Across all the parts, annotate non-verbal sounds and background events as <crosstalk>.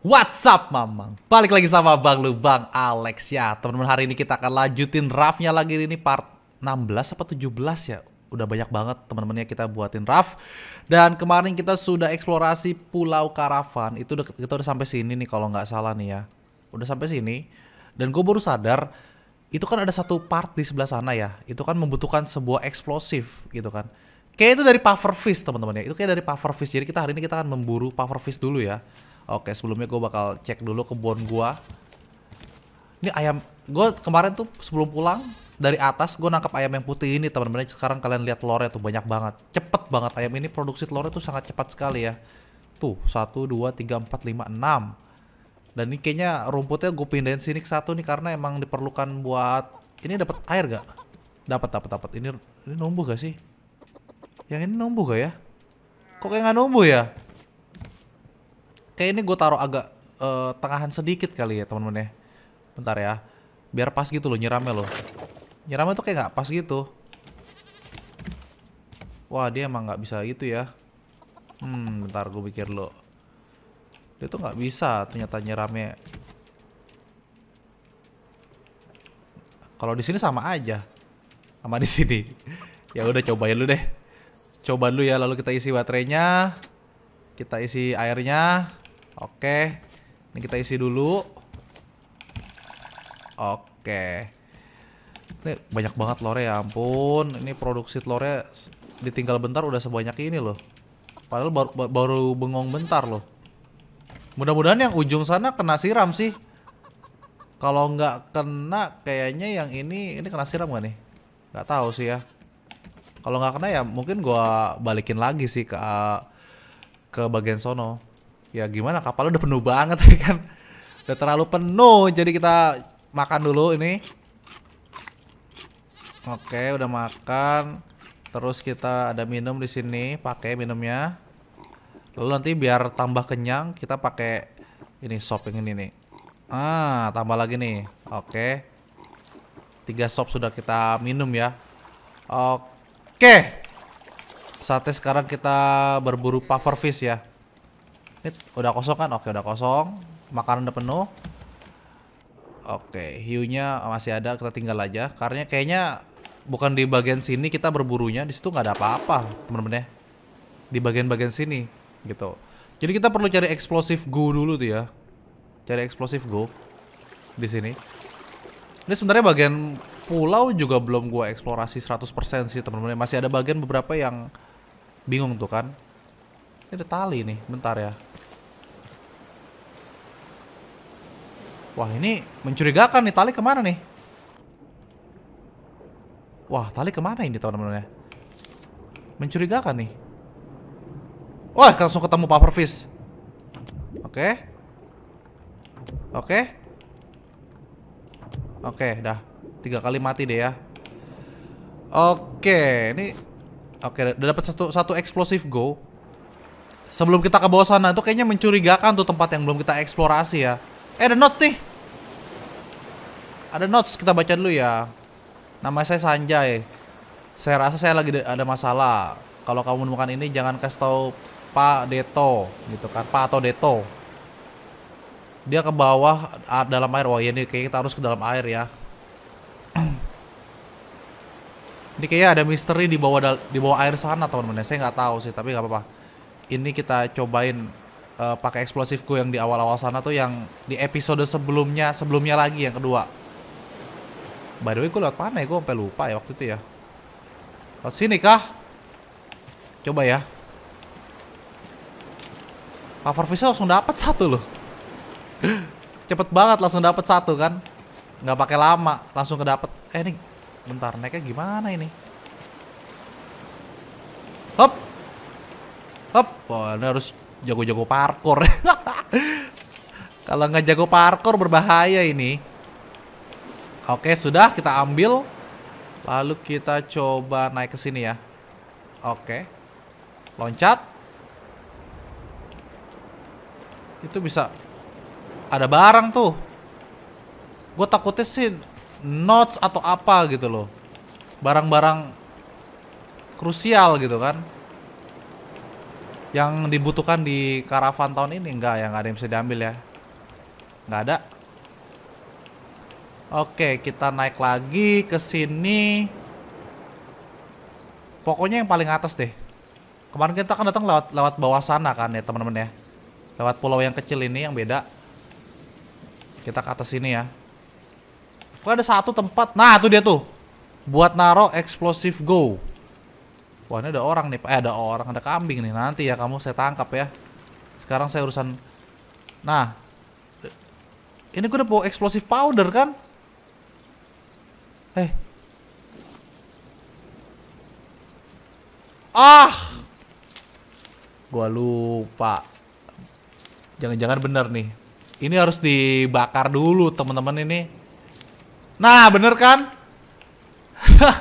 What's up Mamang? Balik lagi sama Bang Lubang Alex ya Teman-teman hari ini kita akan lanjutin raffnya lagi ini part 16 apa 17 ya Udah banyak banget teman-temannya kita buatin raff Dan kemarin kita sudah eksplorasi Pulau Karavan Itu udah, kita udah sampai sini nih kalau nggak salah nih ya Udah sampai sini Dan gue baru sadar Itu kan ada satu part di sebelah sana ya Itu kan membutuhkan sebuah eksplosif gitu kan Kayak itu dari pufferfish teman-teman ya Itu kayak dari pufferfish Jadi kita hari ini kita akan memburu pufferfish dulu ya Oke, sebelumnya gue bakal cek dulu kebun gue. Ini ayam, gue kemarin tuh sebelum pulang dari atas gue nangkap ayam yang putih ini teman-teman. Sekarang kalian lihat telurnya tuh banyak banget, cepet banget ayam ini produksi telurnya tuh sangat cepat sekali ya. Tuh satu dua tiga empat lima enam. Dan ini kayaknya rumputnya gue pindahin sini ke satu nih karena emang diperlukan buat ini dapat air gak? Dapat dapat dapat. Ini ini numbuh gak sih? Yang ini numbuh gak ya? Kok kayak nggak numbuh ya? kayak ini gue taruh agak uh, tengahan sedikit kali ya teman-teman ya. Bentar ya. Biar pas gitu loh nyiramnya loh. nyiramnya tuh kayak nggak pas gitu. Wah dia emang nggak bisa gitu ya. Hmm bentar gue pikir lo. Dia tuh nggak bisa ternyata nyiramnya Kalau di sini sama aja. Sama di sini. <laughs> ya udah cobain lu deh. Coba dulu ya lalu kita isi baterainya. Kita isi airnya. Oke. Ini kita isi dulu. Oke. Ini banyak banget lore ya ampun. Ini produksi lore ditinggal bentar udah sebanyak ini loh. Padahal baru, baru bengong bentar loh. Mudah-mudahan yang ujung sana kena siram sih. Kalau nggak kena, kayaknya yang ini ini kena siram gak nih? Nggak tahu sih ya. Kalau nggak kena ya mungkin gua balikin lagi sih ke ke bagian sono ya gimana kapal udah penuh banget <laughs> ya kan udah terlalu penuh jadi kita makan dulu ini oke udah makan terus kita ada minum di sini pakai minumnya lalu nanti biar tambah kenyang kita pakai ini sop ini nih ah tambah lagi nih oke tiga sop sudah kita minum ya oke saatnya sekarang kita berburu puffer fish ya ini udah kosong kan? Oke, udah kosong. Makanan udah penuh. Oke, hiunya masih ada, kita tinggal aja. Karena kayaknya bukan di bagian sini kita berburunya, di situ nggak ada apa-apa, temen-temen ya. Di bagian-bagian sini, gitu. Jadi kita perlu cari eksplosif go dulu tuh ya. Cari eksplosif go di sini. Ini sebenarnya bagian pulau juga belum gua eksplorasi 100% sih, teman-teman Masih ada bagian beberapa yang bingung tuh kan. Ini ada tali nih, bentar ya. Wah ini mencurigakan nih tali kemana nih? Wah tali kemana ini teman-teman ya? Mencurigakan nih. Wah langsung ketemu pufferfish. Oke. Okay. Oke. Okay. Oke okay, dah tiga kali mati deh ya. Oke ini oke udah dapat satu satu explosive go. Sebelum kita ke bawah sana itu kayaknya mencurigakan tuh tempat yang belum kita eksplorasi ya. Eh, ada notes nih. Ada notes kita baca dulu ya. Nama saya Sanjay. Saya rasa saya lagi ada masalah. Kalau kamu menemukan ini jangan kasih tahu Pak Deto gitu kan. Pak atau Deto. Dia ke bawah dalam air. Wah, ini iya kayaknya kita harus ke dalam air ya. <clears throat> ini kayaknya ada misteri di bawah di bawah air sana teman-teman. Saya nggak tahu sih, tapi nggak apa-apa. Ini kita cobain uh, pakai eksplosifku yang di awal-awal sana tuh yang di episode sebelumnya sebelumnya lagi yang kedua By the way, gue lewat mana ya? Gue sampai lupa ya waktu itu ya. Lewat sini kah? Coba ya. power visa langsung dapat satu loh. <gasps> Cepet banget langsung dapat satu kan. Nggak pakai lama, langsung kedapet. Eh ini, bentar naiknya gimana ini? Hop. Hop. Wah, ini harus jago-jago parkour. <laughs> Kalau nggak jago parkour berbahaya ini. Oke, sudah kita ambil. Lalu kita coba naik ke sini ya. Oke. Loncat. Itu bisa ada barang tuh. Gue takutnya sih notes atau apa gitu loh. Barang-barang krusial gitu kan. Yang dibutuhkan di karavan tahun ini enggak ya, enggak ada yang bisa diambil ya. Enggak ada. Oke, kita naik lagi ke sini. Pokoknya yang paling atas deh. Kemarin kita kan datang lewat lewat bawah sana kan ya, teman-teman ya. Lewat pulau yang kecil ini yang beda. Kita ke atas sini ya. Kok ada satu tempat. Nah, tuh dia tuh. Buat naro explosive go. Wah, ini ada orang nih. Eh, ada orang, ada kambing nih. Nanti ya kamu saya tangkap ya. Sekarang saya urusan Nah, ini gue udah bawa explosive powder kan? Eh. Ah. Gua lupa. Jangan-jangan bener nih. Ini harus dibakar dulu teman-teman ini. Nah, bener kan? <laughs>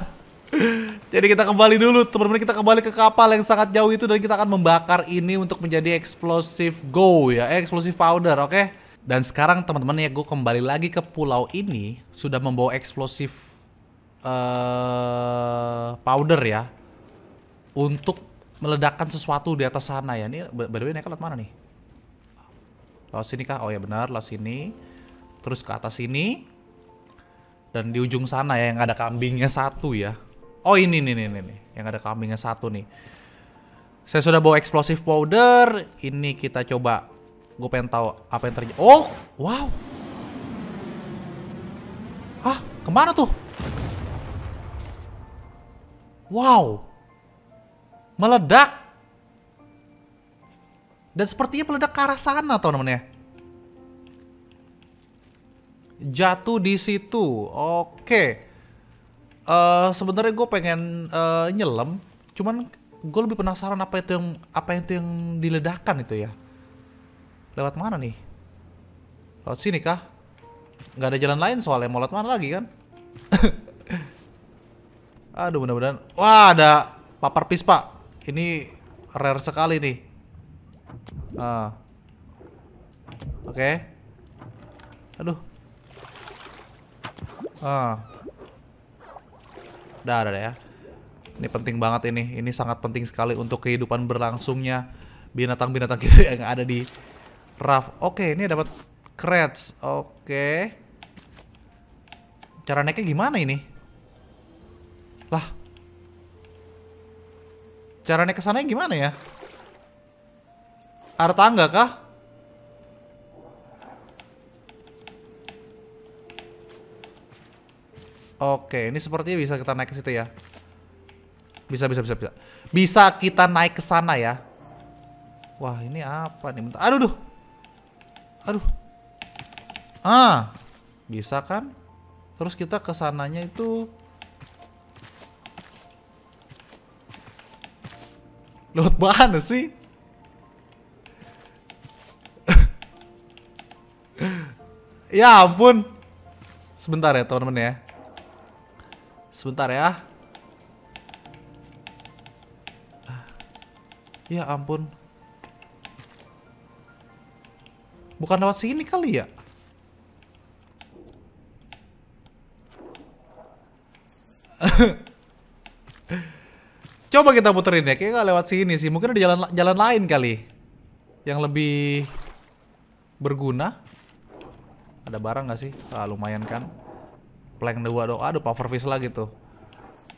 Jadi kita kembali dulu, teman-teman kita kembali ke kapal yang sangat jauh itu dan kita akan membakar ini untuk menjadi explosive go ya, eh, explosive powder, oke? Okay? Dan sekarang teman-teman ya gue kembali lagi ke pulau ini sudah membawa explosive uh, powder ya untuk meledakkan sesuatu di atas sana ya. Ini by the way mana nih? Lewat sini kah? Oh ya benar, lewat sini. Terus ke atas sini. Dan di ujung sana ya yang ada kambingnya satu ya. Oh ini nih nih nih, nih. yang ada kambingnya satu nih. Saya sudah bawa explosive powder. Ini kita coba. Gue pengen tahu apa yang terjadi. Oh, wow. Ah kemana tuh? Wow. Meledak. Dan sepertinya meledak ke arah sana, teman-teman ya. Jatuh di situ. Oke. Uh, sebenarnya gue pengen uh, nyelam, cuman gue lebih penasaran apa itu yang apa itu yang diledakan itu ya. Lewat mana nih? Lewat sini kah? Gak ada jalan lain soalnya mau lewat mana lagi kan? <laughs> Aduh mudah-mudahan. Wah ada papar pis pak. Ini rare sekali nih. Ah. Oke. Okay. Aduh. Ah. Udah ada ya. Ini penting banget ini. Ini sangat penting sekali untuk kehidupan berlangsungnya binatang-binatang kita yang ada di raf Oke, okay, ini dapat Crates Oke. Okay. Cara naiknya gimana ini? Lah. Caranya ke sana gimana ya? Ada tangga kah? Oke, ini sepertinya bisa kita naik ke situ ya. Bisa, bisa, bisa, bisa. Bisa kita naik ke sana ya. Wah, ini apa nih? Bentar. Aduh, duh. Aduh. Ah. Bisa kan? Terus kita ke sananya itu Lewat mana sih? ya ampun. Sebentar ya teman-teman ya. Sebentar ya. Ya ampun. Bukan lewat sini kali ya? <laughs> Coba kita puterin ya, kayaknya nggak lewat sini sih. Mungkin ada jalan jalan lain kali, yang lebih berguna. Ada barang gak sih? Ah, lumayan kan. Plank dua dong. Aduh, power fish lagi tuh.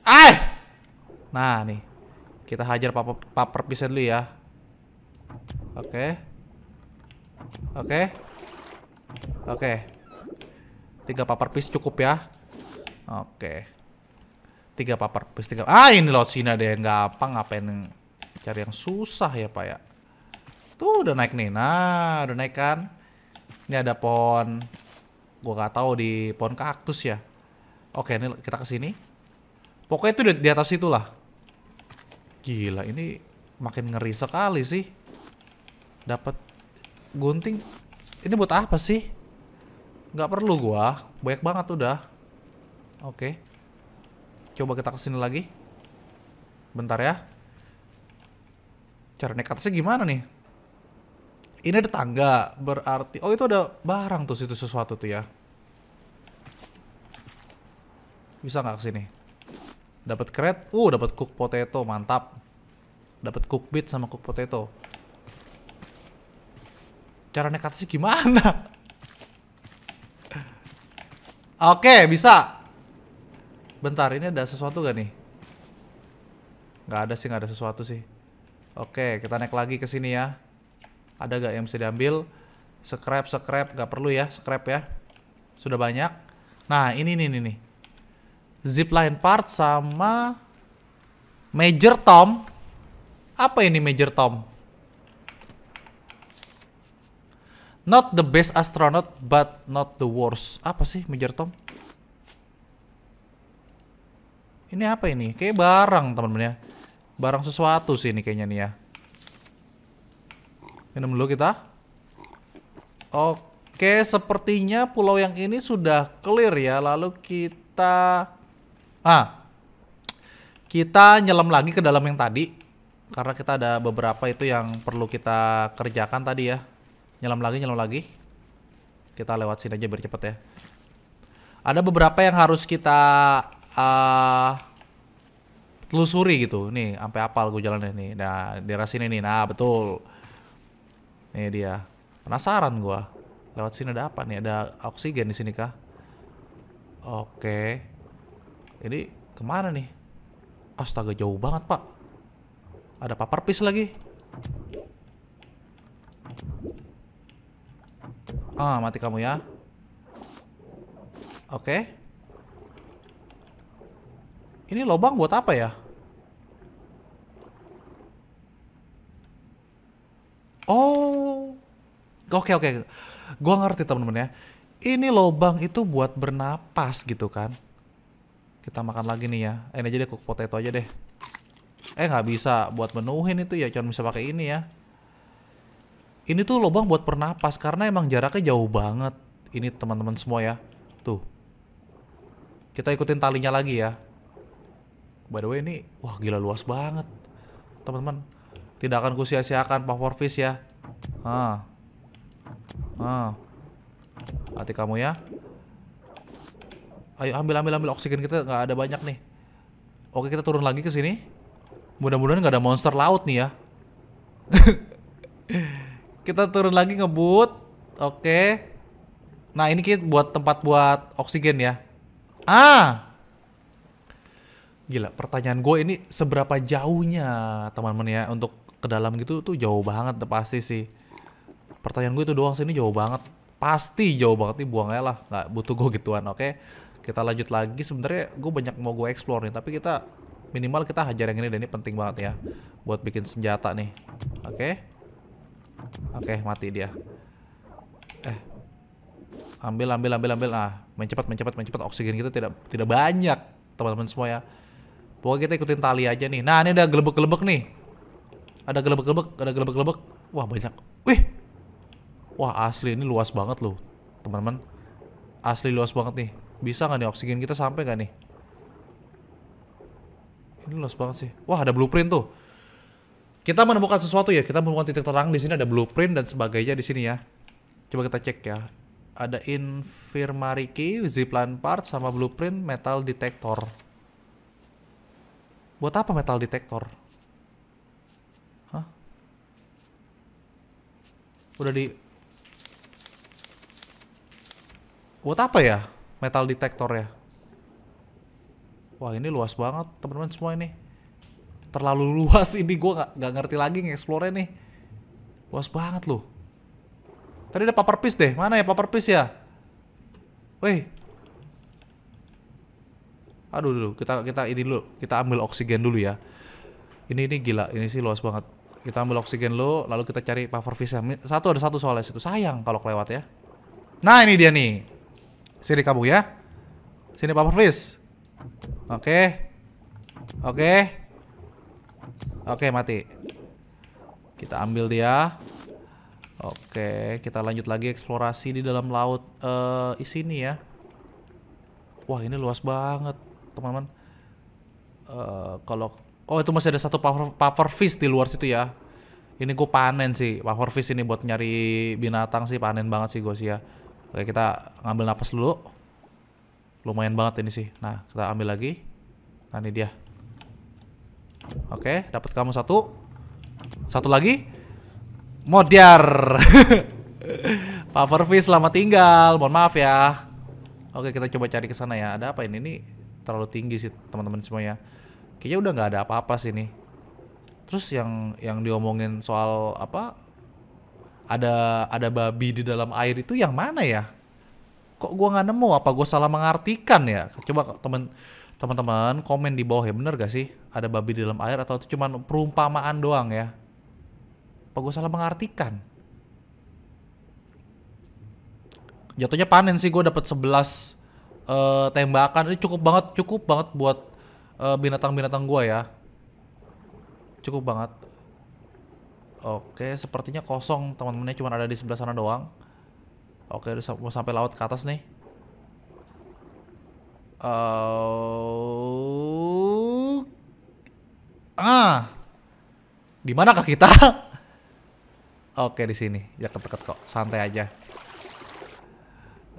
Ah! Nah nih, kita hajar papa paper piece dulu ya. Oke. Okay. Oke. Okay. Oke. Okay. Tiga paper piece cukup ya. Oke. Okay tiga paper bis tiga ah ini laut sini ada yang gampang apa yang cari yang susah ya pak ya tuh udah naik nih nah udah naik kan ini ada pohon gua gak tahu di pohon kaktus ya oke ini kita kesini, pokoknya itu di, atas itu lah, gila ini makin ngeri sekali sih dapat gunting ini buat apa sih nggak perlu gua banyak banget udah oke okay. Coba kita kesini lagi. Bentar ya. Cara naik atasnya gimana nih? Ini ada tangga, berarti... Oh, itu ada barang tuh situ sesuatu tuh ya. Bisa nggak kesini? Dapat kret. Uh, dapat cook potato, mantap. Dapat cook bit sama cook potato. Cara naik atasnya gimana? <laughs> Oke, okay, bisa. Bentar, ini ada sesuatu gak nih? Gak ada sih, gak ada sesuatu sih. Oke, kita naik lagi ke sini ya. Ada gak yang bisa diambil? Scrap, scrap, gak perlu ya, scrap ya. Sudah banyak. Nah, ini nih, nih, nih. Zipline part sama Major Tom. Apa ini Major Tom? Not the best astronaut, but not the worst. Apa sih Major Tom? Ini apa ini? Kayak barang teman-teman ya. Barang sesuatu sih ini kayaknya nih ya. Minum dulu kita. Oke, sepertinya pulau yang ini sudah clear ya. Lalu kita... Ah. Kita nyelam lagi ke dalam yang tadi. Karena kita ada beberapa itu yang perlu kita kerjakan tadi ya. Nyelam lagi, nyelam lagi. Kita lewat sini aja biar cepet ya. Ada beberapa yang harus kita uh, telusuri gitu. Nih, sampai apal gue jalan nah, ini Nah, daerah sini nih. Nah, betul. Nih dia. Penasaran gue Lewat sini ada apa nih? Ada oksigen di sini kah? Oke. ini kemana nih? Astaga jauh banget pak. Ada paper piece lagi. Ah mati kamu ya. Oke. Ini lobang buat apa ya? Oh. Oke, oke. Gua ngerti temen-temen ya. Ini lobang itu buat bernapas gitu kan. Kita makan lagi nih ya. Eh, ini aja deh cook potato aja deh. Eh, nggak bisa buat menuhin itu ya, cuma bisa pakai ini ya. Ini tuh lobang buat bernapas karena emang jaraknya jauh banget. Ini teman-teman semua ya. Tuh. Kita ikutin talinya lagi ya. By the way ini, wah gila luas banget. Teman-teman, tidak akan kusia-siakan power fish ya. Ah. Ah. Hati kamu ya. Ayo ambil ambil ambil oksigen kita nggak ada banyak nih. Oke kita turun lagi ke sini. Mudah-mudahan nggak ada monster laut nih ya. <laughs> kita turun lagi ngebut. Oke. Nah ini kita buat tempat buat oksigen ya. Ah, Gila, pertanyaan gue ini seberapa jauhnya teman-teman ya untuk ke dalam gitu tuh jauh banget pasti sih. Pertanyaan gue itu doang sih ini jauh banget. Pasti jauh banget nih buangnya lah, nggak butuh gue gituan. Oke, kita lanjut lagi. Sebenarnya gue banyak mau gue explore nih, tapi kita minimal kita hajar yang ini dan ini penting banget ya buat bikin senjata nih. Oke, oke mati dia. Eh, ambil ambil ambil ambil ah, main cepat main cepat main cepat oksigen kita tidak tidak banyak teman-teman semua ya. Pokoknya kita ikutin tali aja nih. Nah, ini ada gelebek-gelebek nih. Ada gelebek-gelebek, ada gelebek-gelebek. Wah, banyak. Wih. Wah, asli ini luas banget loh, teman-teman. Asli luas banget nih. Bisa nggak nih oksigen kita sampai nggak nih? Ini luas banget sih. Wah, ada blueprint tuh. Kita menemukan sesuatu ya. Kita menemukan titik terang di sini ada blueprint dan sebagainya di sini ya. Coba kita cek ya. Ada infirmary key, zipline part sama blueprint metal detector. Buat apa metal detector? Hah? Udah di... Buat apa ya metal detector ya? Wah ini luas banget teman-teman semua ini. Terlalu <laughs> luas ini gue gak, gak ngerti lagi nge-explore nih. Luas banget loh. Tadi ada paper piece deh. Mana ya paper piece ya? Wih, aduh dulu kita kita ini dulu kita ambil oksigen dulu ya ini ini gila ini sih luas banget kita ambil oksigen lo lalu kita cari power fishnya satu ada satu soalnya situ sayang kalau kelewat ya nah ini dia nih sini kamu ya sini power fish oke oke oke mati kita ambil dia Oke, kita lanjut lagi eksplorasi di dalam laut uh, di sini ya. Wah, ini luas banget teman-teman uh, kalau oh itu masih ada satu power power fish di luar situ ya ini gue panen sih power fish ini buat nyari binatang sih panen banget sih gue sih ya oke kita ngambil napas dulu lumayan banget ini sih nah kita ambil lagi nah ini dia oke dapat kamu satu satu lagi modiar <laughs> Pak fish selamat tinggal mohon maaf ya oke kita coba cari ke sana ya ada apa ini nih terlalu tinggi sih teman-teman semuanya kayaknya udah nggak ada apa-apa sih nih terus yang yang diomongin soal apa ada ada babi di dalam air itu yang mana ya kok gua nggak nemu apa gua salah mengartikan ya coba temen teman-teman komen di bawah ya bener gak sih ada babi di dalam air atau itu cuma perumpamaan doang ya apa gue salah mengartikan jatuhnya panen sih gue dapat 11 uh, tembakan ini cukup banget cukup banget buat uh, binatang-binatang gua ya cukup banget oke sepertinya kosong teman-temannya cuma ada di sebelah sana doang oke mau sampai laut ke atas nih uh... ah di manakah kita <laughs> oke di sini ya deket-deket kok santai aja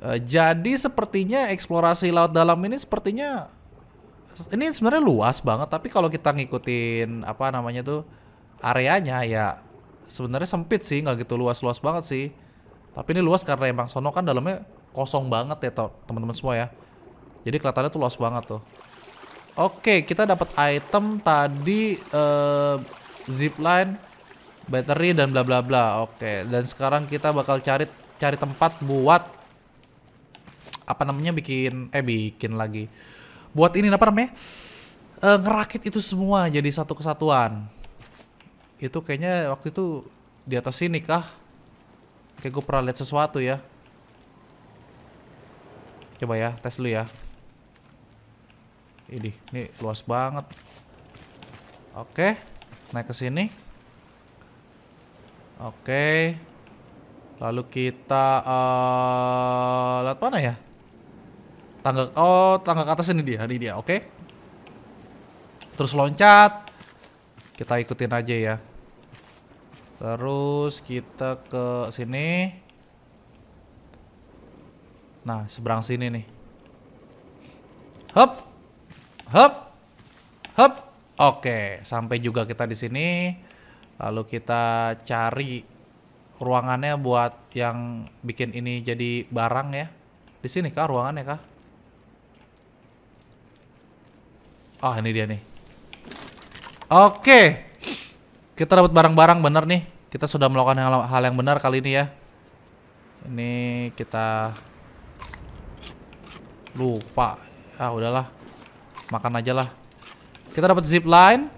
Eh, jadi sepertinya eksplorasi laut dalam ini sepertinya ini sebenarnya luas banget tapi kalau kita ngikutin apa namanya tuh areanya ya sebenarnya sempit sih nggak gitu luas-luas banget sih. Tapi ini luas karena emang sono kan dalamnya kosong banget ya teman-teman semua ya. Jadi kelihatannya tuh luas banget tuh. Oke, kita dapat item tadi uh, line battery dan bla bla bla. Oke, dan sekarang kita bakal cari cari tempat buat apa namanya bikin eh bikin lagi buat ini apa namanya e, ngerakit itu semua jadi satu kesatuan itu kayaknya waktu itu di atas sini kah kayak gue pernah lihat sesuatu ya coba ya tes dulu ya ini ini luas banget oke naik ke sini oke lalu kita uh, lihat mana ya Tangga oh, tangga ke atas ini dia, ini dia. Oke. Okay. Terus loncat. Kita ikutin aja ya. Terus kita ke sini. Nah, seberang sini nih. Hop. Hop. Hop. Oke, sampai juga kita di sini. Lalu kita cari ruangannya buat yang bikin ini jadi barang ya. Di sini kah ruangannya kah? oh, ini dia nih. Oke. Kita dapat barang-barang bener nih. Kita sudah melakukan hal, hal yang benar kali ini ya. Ini kita lupa. Ah, udahlah. Makan aja lah. Kita dapat zip line.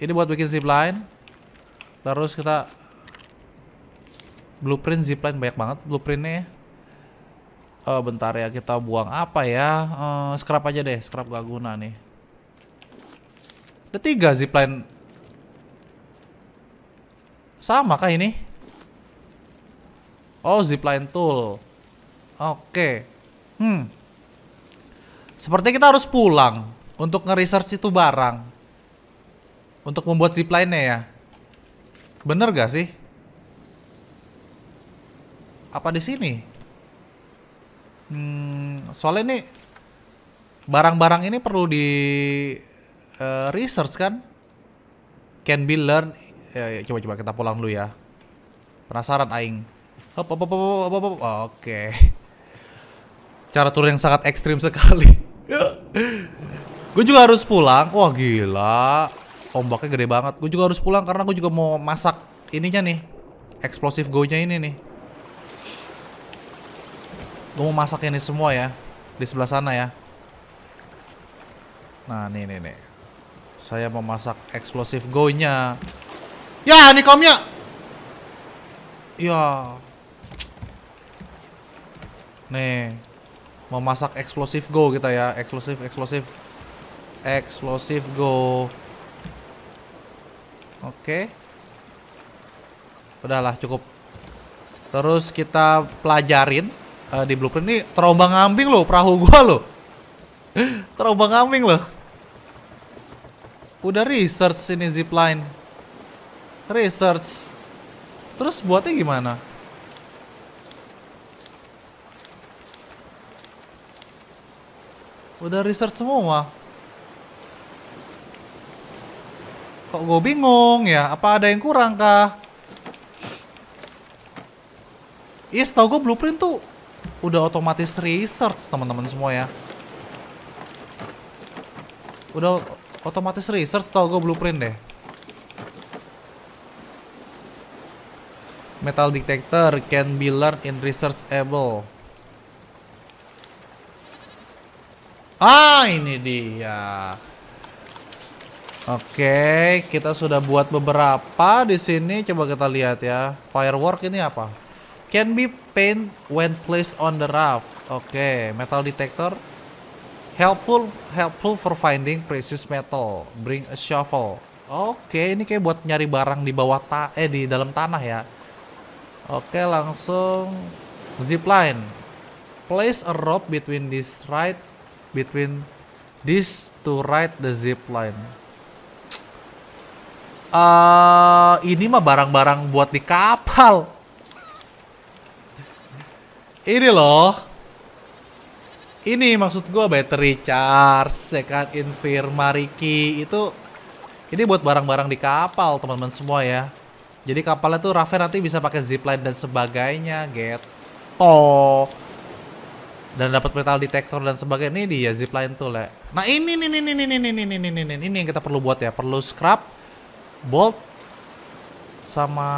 Ini buat bikin zip line. Terus kita blueprint zip line banyak banget blueprintnya ya. Oh, bentar ya kita buang apa ya? Uh, scrap aja deh, scrap gak guna nih. Ada tiga zipline. Sama kah ini? Oh, zipline tool. Oke. Okay. Hmm. Seperti kita harus pulang untuk nge-research itu barang. Untuk membuat zipline-nya ya. Bener gak sih? Apa di sini? Hmm, soalnya ini barang-barang ini perlu di uh, research kan? Can be learn. Ya, ya, coba coba kita pulang dulu ya. Penasaran aing. Hop, hop, hop, hop, hop, hop. Ah, oke. Cara turun yang sangat ekstrim sekali. <laughs> gue juga harus pulang. Wah gila. Ombaknya gede banget. Gue juga harus pulang karena gue juga mau masak ininya nih. Explosive go-nya ini nih. Gue mau masak ini semua ya. Di sebelah sana ya. Nah, nih nih nih. Saya memasak eksplosif go-nya. Ya, komnya, Ya. Nih. Memasak eksplosif go kita ya. Eksplosif, eksplosif. Eksplosif go. Oke. Udahlah, cukup. Terus kita pelajarin uh, di blueprint ini terombang ambing loh perahu gua loh. <laughs> terombang ambing loh. Udah research ini zipline. Research. Terus buatnya gimana? Udah research semua. Kok gue bingung ya? Apa ada yang kurang kah? Iya, yes, gue blueprint tuh udah otomatis research teman-teman semua ya. Udah Otomatis research tau gue blueprint deh. Metal detector can be learned in research able. Ah, ini dia. Oke, kita sudah buat beberapa di sini. Coba kita lihat ya. Firework ini apa? Can be paint when placed on the raft. Oke, metal detector Helpful, helpful for finding precious metal. Bring a shovel. Oke, ini kayak buat nyari barang di bawah ta eh di dalam tanah ya. Oke, langsung zip line. Place a rope between this right between this to right the zipline. Uh, ini mah barang-barang buat di kapal. Ini loh ini maksud gue battery charge second ya kan? infirmary Riki itu ini buat barang-barang di kapal teman-teman semua ya jadi kapalnya tuh Raven nanti bisa pakai zipline dan sebagainya get geto dan dapat metal detector dan sebagainya ini dia zipline tuh le nah ini ini ini ini ini ini ini ini nih nih ini yang kita perlu buat ya perlu scrap bolt sama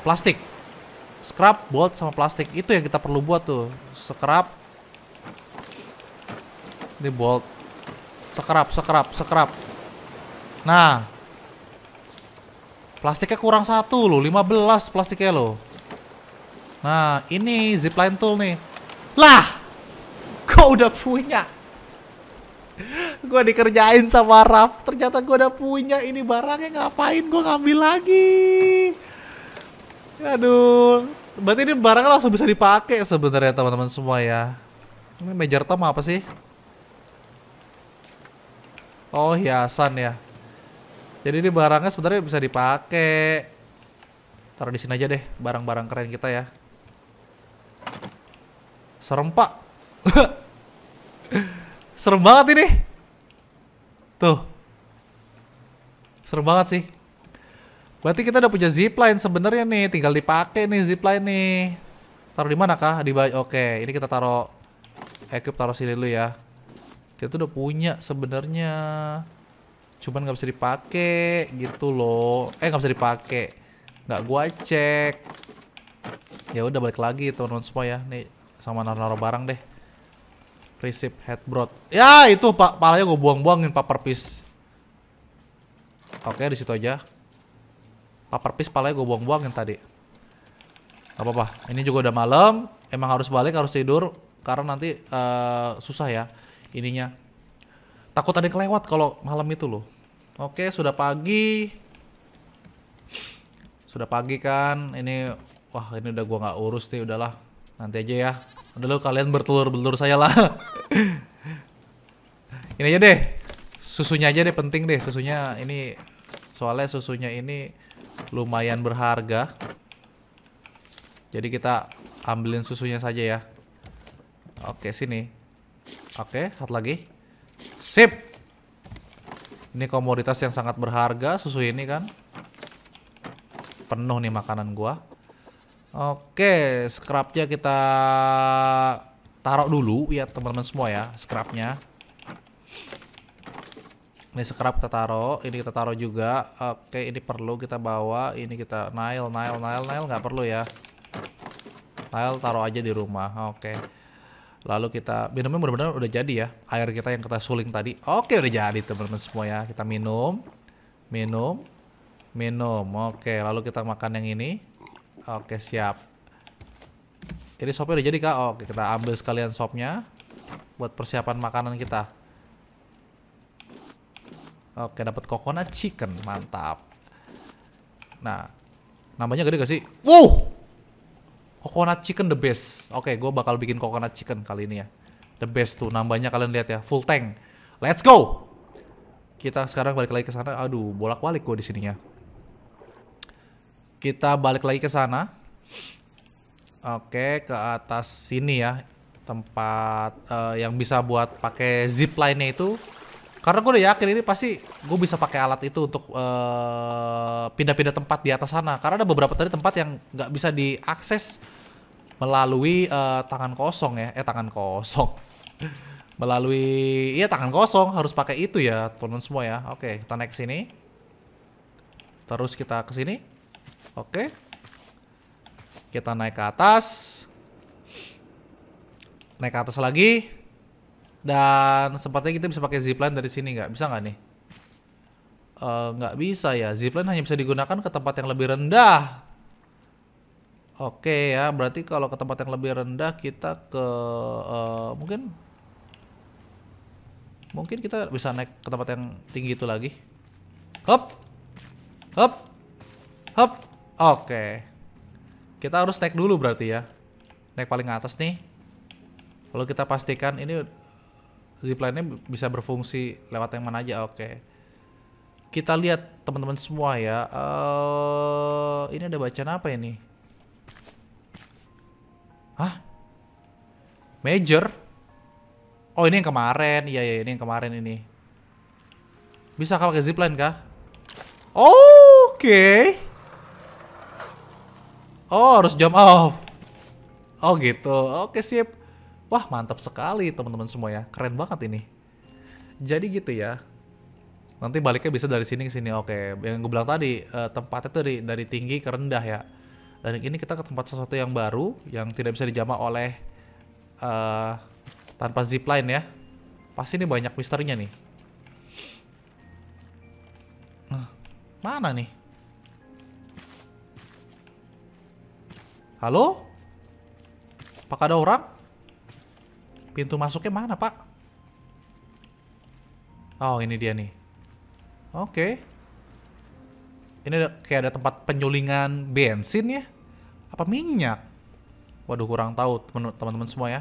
plastik scrap bolt sama plastik itu yang kita perlu buat tuh scrap ini bolt. Sekerap, sekerap, sekerap. Nah. Plastiknya kurang satu loh. 15 plastiknya lo. Nah, ini zipline tool nih. Lah! Kok udah punya? gue dikerjain sama Raf. Ternyata gue udah punya ini barangnya. Ngapain gue ngambil lagi? Aduh. Berarti ini barangnya langsung bisa dipakai sebenarnya teman-teman semua ya. Ini major tom apa sih? Oh, hiasan ya. Jadi ini barangnya sebenarnya bisa dipakai. Taruh di sini aja deh barang-barang keren kita ya. Serem, Pak. <laughs> Serem banget ini. Tuh. Serem banget sih. Berarti kita udah punya zipline sebenarnya nih, tinggal dipakai nih zipline nih. Taruh di mana kah? Di bawah. Oke, ini kita taruh equip taruh sini dulu ya kita tuh udah punya sebenarnya cuman nggak bisa dipakai gitu loh eh nggak bisa dipakai nggak gua cek ya udah balik lagi teman-teman semua ya nih sama naro-naro barang deh receipt headboard ya itu pak palanya gue buang-buangin pak perpis oke di situ aja pak perpis palanya gue buang-buangin tadi apa-apa ini juga udah malam emang harus balik harus tidur karena nanti uh, susah ya ininya. Takut ada yang kelewat kalau malam itu loh. Oke, sudah pagi. Sudah pagi kan. Ini wah ini udah gua nggak urus nih udahlah. Nanti aja ya. Udah lo kalian bertelur-belur saya lah. <laughs> ini aja deh. Susunya aja deh penting deh. Susunya ini soalnya susunya ini lumayan berharga. Jadi kita ambilin susunya saja ya. Oke, sini. Oke, satu lagi. Sip. Ini komoditas yang sangat berharga, susu ini kan. Penuh nih makanan gua. Oke, okay, scrapnya kita taruh dulu ya teman-teman semua ya, scrapnya. Ini scrap kita taruh, ini kita taruh juga. Oke, ini perlu kita bawa, ini kita nail, nail, nail, nail, nggak perlu ya. Nail taruh aja di rumah. Oke. Okay lalu kita minumnya benar-benar udah jadi ya air kita yang kita suling tadi oke udah jadi teman-teman semua ya kita minum minum minum oke lalu kita makan yang ini oke siap ini sopnya udah jadi kak oke kita ambil sekalian sopnya buat persiapan makanan kita oke dapat coconut chicken mantap nah namanya gede gak sih wow coconut chicken the best. Oke, okay, gue bakal bikin coconut chicken kali ini ya. The best tuh, nambahnya kalian lihat ya, full tank. Let's go! Kita sekarang balik lagi ke sana. Aduh, bolak-balik gue di sininya. Kita balik lagi ke sana. Oke, okay, ke atas sini ya. Tempat uh, yang bisa buat pakai zipline-nya itu karena gue udah yakin ini pasti gue bisa pakai alat itu untuk eh, pindah-pindah uh, tempat di atas sana. Karena ada beberapa tadi tempat yang nggak bisa diakses melalui uh, tangan kosong ya. Eh tangan kosong. <laughs> melalui iya tangan kosong harus pakai itu ya teman semua ya. Oke, kita naik sini. Terus kita ke sini. Oke. Kita naik ke atas. Naik ke atas lagi dan sepertinya kita bisa pakai zipline dari sini nggak? Bisa nggak nih? Eh, nggak uh, bisa ya. Zipline hanya bisa digunakan ke tempat yang lebih rendah. Oke ya, berarti kalau ke tempat yang lebih rendah kita ke uh, mungkin mungkin kita bisa naik ke tempat yang tinggi itu lagi. Hop, hop, hop. Oke, kita harus naik dulu berarti ya. Naik paling atas nih. Lalu kita pastikan ini zipline-nya bisa berfungsi lewat yang mana aja. Oke. Okay. Kita lihat teman-teman semua ya. Uh, ini ada bacaan apa ini? Hah? Major? Oh, ini yang kemarin. Iya, iya, ini yang kemarin ini. Bisa kalau pakai zipline kah? Oke. Okay. Oh, harus jump off. Oh, gitu. Oke, okay, sip. Wah mantap sekali teman-teman semua ya, keren banget ini. Jadi gitu ya, nanti baliknya bisa dari sini ke sini oke yang gue bilang tadi eh, tempatnya tuh dari, dari tinggi ke rendah ya dan ini kita ke tempat sesuatu yang baru yang tidak bisa dijama oleh uh, tanpa zipline ya pasti ini banyak misterinya nih nah, mana nih halo apakah ada orang Pintu masuknya mana, Pak? Oh, ini dia nih. Oke. Okay. Ini ada, kayak ada tempat penyulingan bensin ya? Apa minyak? Waduh, kurang tahu teman-teman semua ya.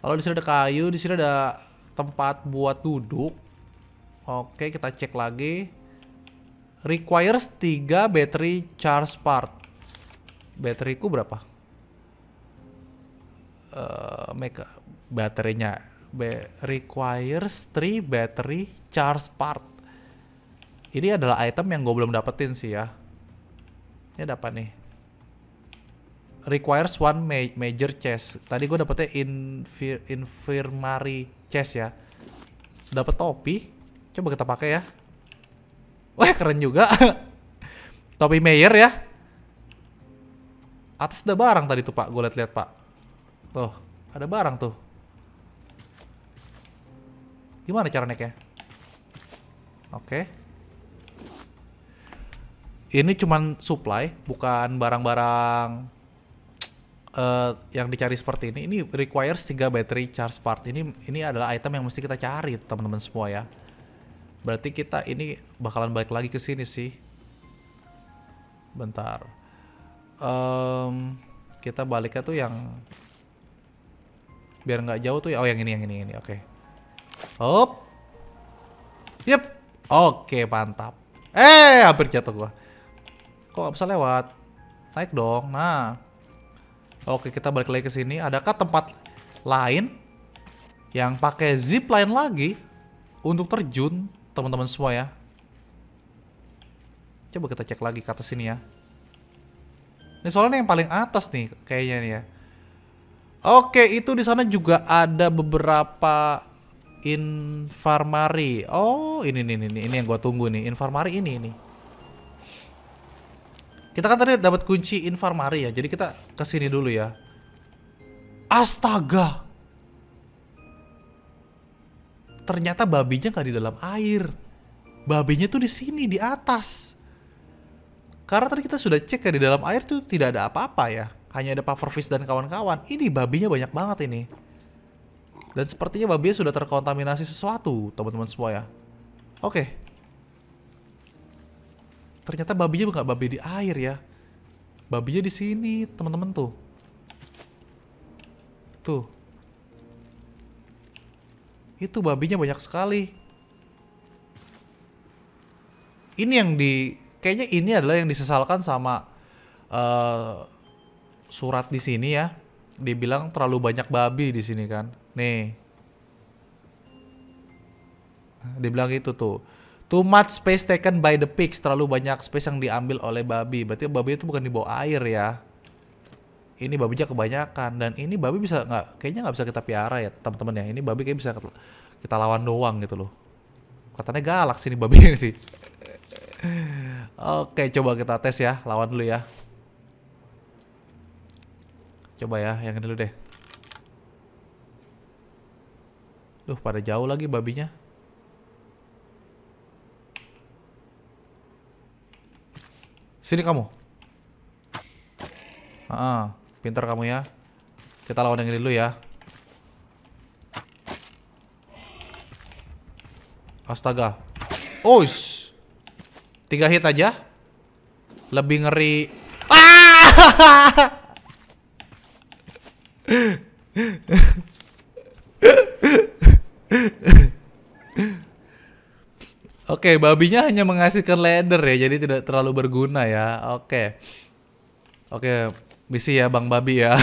Lalu di sini ada kayu, di sini ada tempat buat duduk. Oke, okay, kita cek lagi. Requires 3 battery charge part. Bateriku berapa? Uh, eh, make baterainya Be requires 3 battery charge part ini adalah item yang gue belum dapetin sih ya ini ada apa nih requires one ma major chest tadi gue dapetnya infir infirmary chest ya dapet topi coba kita pakai ya wah keren juga <laughs> topi mayor ya atas ada barang tadi tuh pak gue liat-liat pak tuh ada barang tuh Gimana cara naiknya? Oke. Okay. Ini cuman supply, bukan barang-barang uh, yang dicari seperti ini. Ini requires 3 battery charge part. Ini ini adalah item yang mesti kita cari, teman-teman semua ya. Berarti kita ini bakalan balik lagi ke sini sih. Bentar. Um, kita baliknya tuh yang biar nggak jauh tuh ya. Oh yang ini yang ini ini. Oke. Okay. Hop. Yep. Oke, mantap. Eh, hampir jatuh gua. Kok gak bisa lewat? Naik dong. Nah. Oke, kita balik lagi ke sini. Adakah tempat lain yang pakai zip line lagi untuk terjun, teman-teman semua ya? Coba kita cek lagi ke atas sini ya. Ini soalnya yang paling atas nih kayaknya nih ya. Oke, itu di sana juga ada beberapa Infarmari. Oh, ini nih ini, ini yang gue tunggu nih. Infarmari ini ini. Kita kan tadi dapat kunci Infarmari ya. Jadi kita kesini dulu ya. Astaga. Ternyata babinya nggak di dalam air. Babinya tuh di sini di atas. Karena tadi kita sudah cek ya di dalam air tuh tidak ada apa-apa ya. Hanya ada pufferfish dan kawan-kawan. Ini babinya banyak banget ini. Dan sepertinya babi sudah terkontaminasi sesuatu, teman-teman semua ya. Oke. Okay. Ternyata babinya bukan babi di air ya. Babinya di sini, teman-teman tuh. Tuh. Itu babinya banyak sekali. Ini yang di kayaknya ini adalah yang disesalkan sama uh, surat di sini ya. Dibilang terlalu banyak babi di sini kan. Nih. Dibilang gitu tuh. Too much space taken by the pigs. Terlalu banyak space yang diambil oleh babi. Berarti babi itu bukan dibawa air ya. Ini babinya kebanyakan. Dan ini babi bisa nggak? Kayaknya nggak bisa kita piara ya teman-teman ya. Ini babi kayak bisa kita lawan doang gitu loh. Katanya galak sih ini babi ini <laughs> sih. Oke, coba kita tes ya. Lawan dulu ya. Coba ya, yang ini dulu deh. Duh, pada jauh lagi babinya. Sini kamu. Ah, pintar kamu ya. Kita lawan yang ini dulu ya. Astaga. Us. Tiga hit aja. Lebih ngeri. Ah! <laughs> Oke, okay, babinya hanya menghasilkan leather ya, jadi tidak terlalu berguna ya. Oke. Okay. Oke, okay, misi ya Bang Babi ya.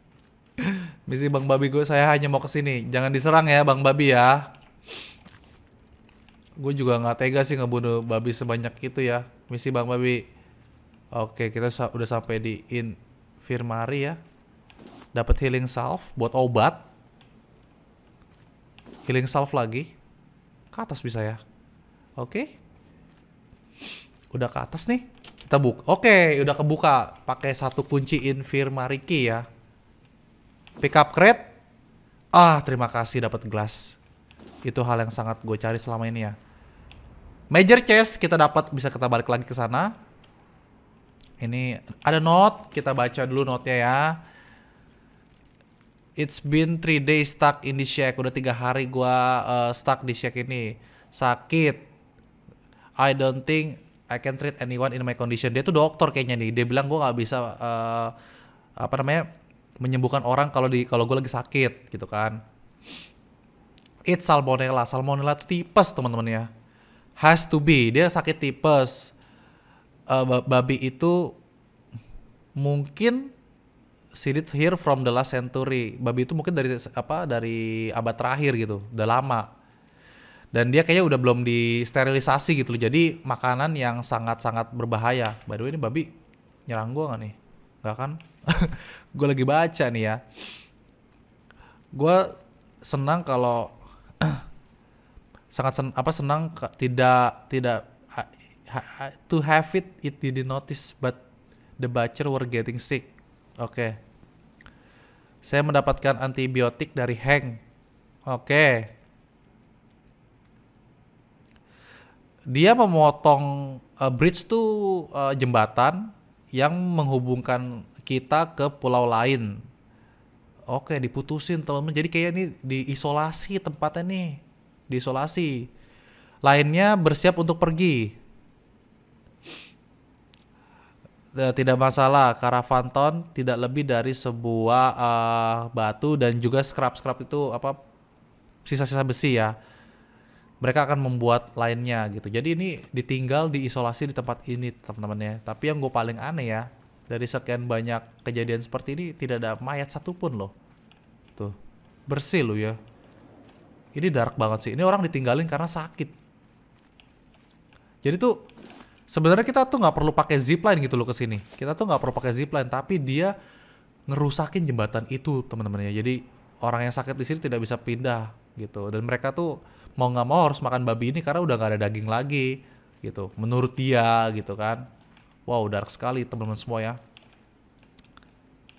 <laughs> misi Bang Babi gue saya hanya mau ke sini. Jangan diserang ya Bang Babi ya. Gue juga nggak tega sih ngebunuh babi sebanyak itu ya. Misi Bang Babi. Oke, kita sa udah sampai di infirmary ya. Dapat healing salve buat obat. Healing salve lagi. Ke atas bisa ya. Oke. Okay. Udah ke atas nih. Kita buka. Oke, okay, udah kebuka. Pakai satu kunci infirmariki ya. Pickup crate. Ah, terima kasih dapat gelas. Itu hal yang sangat gue cari selama ini ya. Major chest kita dapat bisa kita balik lagi ke sana. Ini ada note, kita baca dulu note-nya ya. It's been three days stuck in the shack. Udah tiga hari gua uh, stuck di shack ini. Sakit. I don't think I can treat anyone in my condition. Dia tuh dokter kayaknya nih. Dia bilang gue nggak bisa uh, apa namanya menyembuhkan orang kalau di kalau gue lagi sakit gitu kan. It's salmonella. Salmonella tuh tipes teman-teman ya. Has to be. Dia sakit tipes. Uh, babi itu mungkin see here from the last century. Babi itu mungkin dari apa dari abad terakhir gitu. Udah lama dan dia kayaknya udah belum disterilisasi gitu loh. Jadi makanan yang sangat-sangat berbahaya. By the way ini babi nyerang gua nggak nih? Gak kan? <laughs> gue lagi baca nih ya. Gue senang kalau <clears throat> sangat sen apa senang tidak tidak to have it it didn't notice but the butcher were getting sick. Oke. Okay. Saya mendapatkan antibiotik dari Hank. Oke. Okay dia memotong uh, bridge tuh uh, jembatan yang menghubungkan kita ke pulau lain. Oke, diputusin teman-teman. Jadi kayak ini diisolasi tempatnya nih, diisolasi. Lainnya bersiap untuk pergi. Eh, tidak masalah, karavanton tidak lebih dari sebuah uh, batu dan juga scrap-scrap itu apa sisa-sisa besi ya mereka akan membuat lainnya gitu. Jadi ini ditinggal diisolasi di tempat ini teman-teman ya. Tapi yang gue paling aneh ya dari sekian banyak kejadian seperti ini tidak ada mayat satupun loh. Tuh bersih loh ya. Ini dark banget sih. Ini orang ditinggalin karena sakit. Jadi tuh sebenarnya kita tuh nggak perlu pakai zipline gitu loh ke sini. Kita tuh nggak perlu pakai zipline, tapi dia ngerusakin jembatan itu teman-teman ya. Jadi orang yang sakit di sini tidak bisa pindah gitu dan mereka tuh mau nggak mau harus makan babi ini karena udah nggak ada daging lagi gitu menurut dia gitu kan wow dark sekali teman-teman semua ya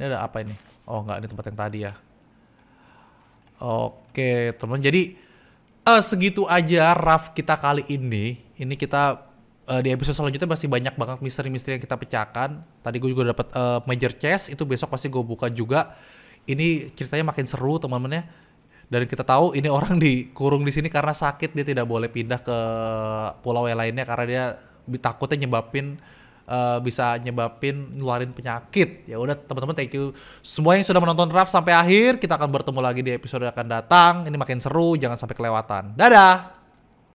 ini ada apa ini oh nggak ini tempat yang tadi ya oke teman jadi uh, segitu aja raf kita kali ini ini kita eh, di episode selanjutnya masih banyak banget misteri-misteri yang kita pecahkan. Tadi gue juga dapat uh, eh, major chest, itu besok pasti gue buka juga. Ini ceritanya makin seru teman-teman ya dan kita tahu ini orang dikurung di sini karena sakit dia tidak boleh pindah ke pulau yang lainnya karena dia takutnya nyebabin uh, bisa nyebabin ngeluarin penyakit. Ya udah teman-teman thank you semua yang sudah menonton Raf sampai akhir. Kita akan bertemu lagi di episode yang akan datang. Ini makin seru, jangan sampai kelewatan. Dadah.